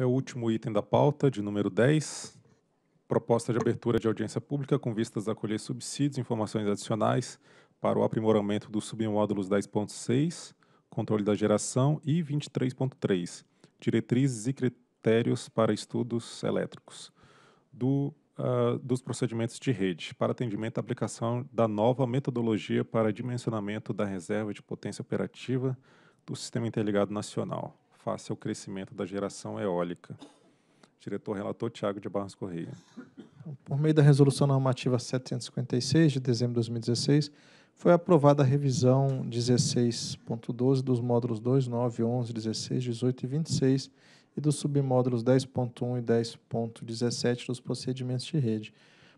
É o último item da pauta, de número 10. Proposta de abertura de audiência pública com vistas a colher subsídios e informações adicionais para o aprimoramento dos submódulos 10.6, controle da geração e 23.3, diretrizes e critérios para estudos elétricos, do, uh, dos procedimentos de rede, para atendimento à aplicação da nova metodologia para dimensionamento da reserva de potência operativa do Sistema Interligado Nacional face ao crescimento da geração eólica. Diretor relator Tiago de Barros Correia. Então, por meio da resolução normativa 756 de dezembro de 2016, foi aprovada a revisão 16.12 dos módulos 2, 9, 11, 16, 18 e 26 e dos submódulos 10.1 e 10.17 dos procedimentos de rede.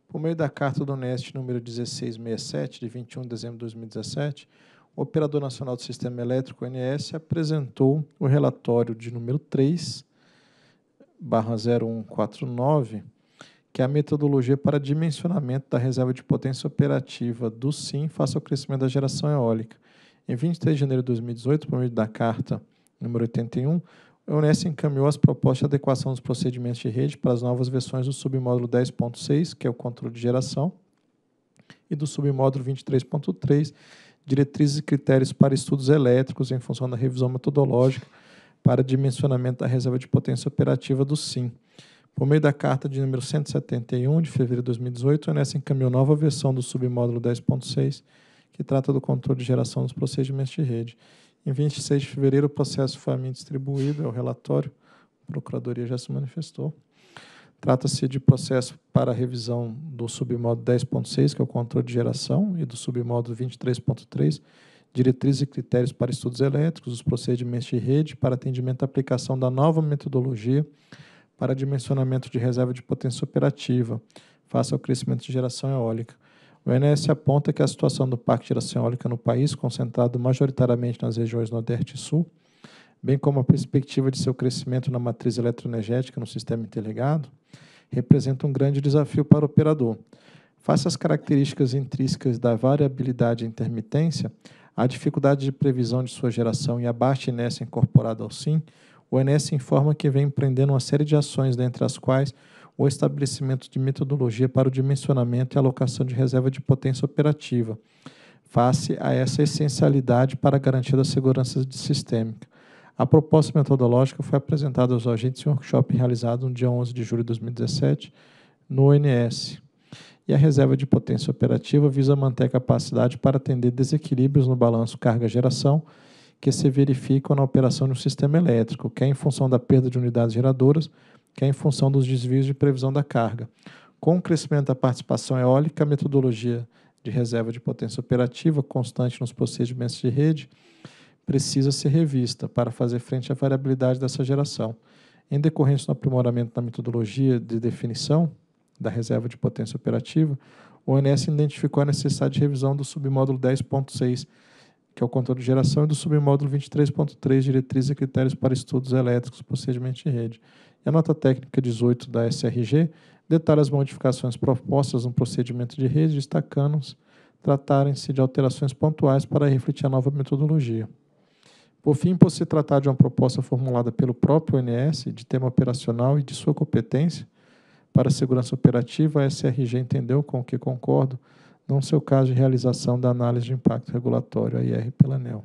Por meio da Carta do Neste número 1667, de 21 de dezembro de 2017, Operador Nacional do Sistema Elétrico, ONS, apresentou o relatório de número 3, barra 0149, que é a metodologia para dimensionamento da reserva de potência operativa do SIM face ao crescimento da geração eólica. Em 23 de janeiro de 2018, por meio da carta número 81, a ONS encaminhou as propostas de adequação dos procedimentos de rede para as novas versões do submódulo 10.6, que é o controle de geração, e do submódulo 23.3, diretrizes e critérios para estudos elétricos em função da revisão metodológica para dimensionamento da reserva de potência operativa do SIM. Por meio da carta de número 171, de fevereiro de 2018, a Unesco encaminhou nova versão do submódulo 10.6, que trata do controle de geração dos procedimentos de rede. Em 26 de fevereiro, o processo foi a mim distribuído, é o relatório, a Procuradoria já se manifestou. Trata-se de processo para revisão do submodo 10.6, que é o controle de geração, e do submodo 23.3, diretrizes e critérios para estudos elétricos, os procedimentos de rede para atendimento à aplicação da nova metodologia para dimensionamento de reserva de potência operativa, face ao crescimento de geração eólica. O INS aponta que a situação do parque de geração eólica no país, concentrado majoritariamente nas regiões Nordeste e Sul, bem como a perspectiva de seu crescimento na matriz eletroenergética no sistema interligado, representa um grande desafio para o operador. Face às características intrínsecas da variabilidade e intermitência, a dificuldade de previsão de sua geração e a baixa inércia incorporada ao SIM, o ENES informa que vem empreendendo uma série de ações, dentre as quais o estabelecimento de metodologia para o dimensionamento e alocação de reserva de potência operativa, face a essa essencialidade para a garantia da segurança sistêmica. A proposta metodológica foi apresentada aos agentes em um workshop realizado no dia 11 de julho de 2017 no ONS. E a reserva de potência operativa visa manter a capacidade para atender desequilíbrios no balanço carga-geração que se verificam na operação de um sistema elétrico, quer é em função da perda de unidades geradoras, quer é em função dos desvios de previsão da carga. Com o crescimento da participação eólica, a metodologia de reserva de potência operativa constante nos procedimentos de rede precisa ser revista para fazer frente à variabilidade dessa geração. Em decorrência do aprimoramento da metodologia de definição da reserva de potência operativa, o ONS identificou a necessidade de revisão do submódulo 10.6, que é o controle de geração, e do submódulo 23.3, diretrizes e critérios para estudos elétricos, procedimento de rede. E a nota técnica 18 da SRG detalha as modificações propostas no procedimento de rede, destacando-se tratarem-se de alterações pontuais para refletir a nova metodologia. Por fim, por se tratar de uma proposta formulada pelo próprio ONS de tema operacional e de sua competência para a segurança operativa, a SRG entendeu, com o que concordo, não ser o caso de realização da análise de impacto regulatório, a IR, pela ANEL.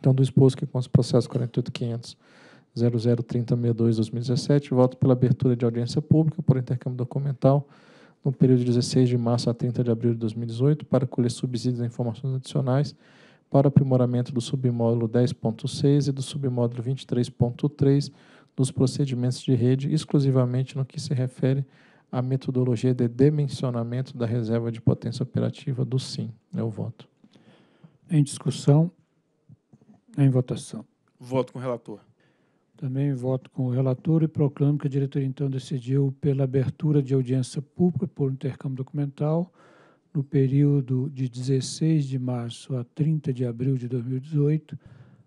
Então, do exposto que consta o processo 48500 2017, voto pela abertura de audiência pública por intercâmbio documental no período de 16 de março a 30 de abril de 2018 para colher subsídios e informações adicionais para aprimoramento do submódulo 10.6 e do submódulo 23.3 dos procedimentos de rede, exclusivamente no que se refere à metodologia de dimensionamento da reserva de potência operativa do SIM. Eu é voto. Em discussão? Em votação? Voto com o relator. Também voto com o relator e proclamo que a diretoria então decidiu pela abertura de audiência pública por intercâmbio documental no período de 16 de março a 30 de abril de 2018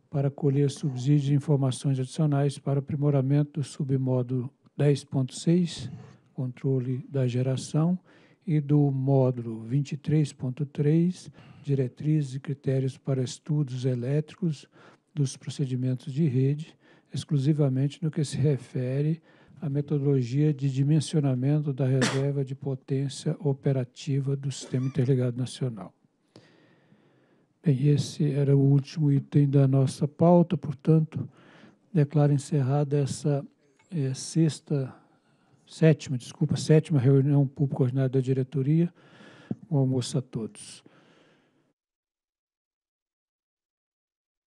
para colher subsídios e informações adicionais para aprimoramento do submódulo 10.6, controle da geração, e do módulo 23.3, diretrizes e critérios para estudos elétricos dos procedimentos de rede, exclusivamente no que se refere a metodologia de dimensionamento da reserva de potência operativa do Sistema Interligado Nacional. Bem, esse era o último item da nossa pauta, portanto, declaro encerrada essa é, sexta, sétima, desculpa, sétima reunião pública ordinária da diretoria. Um almoço a todos.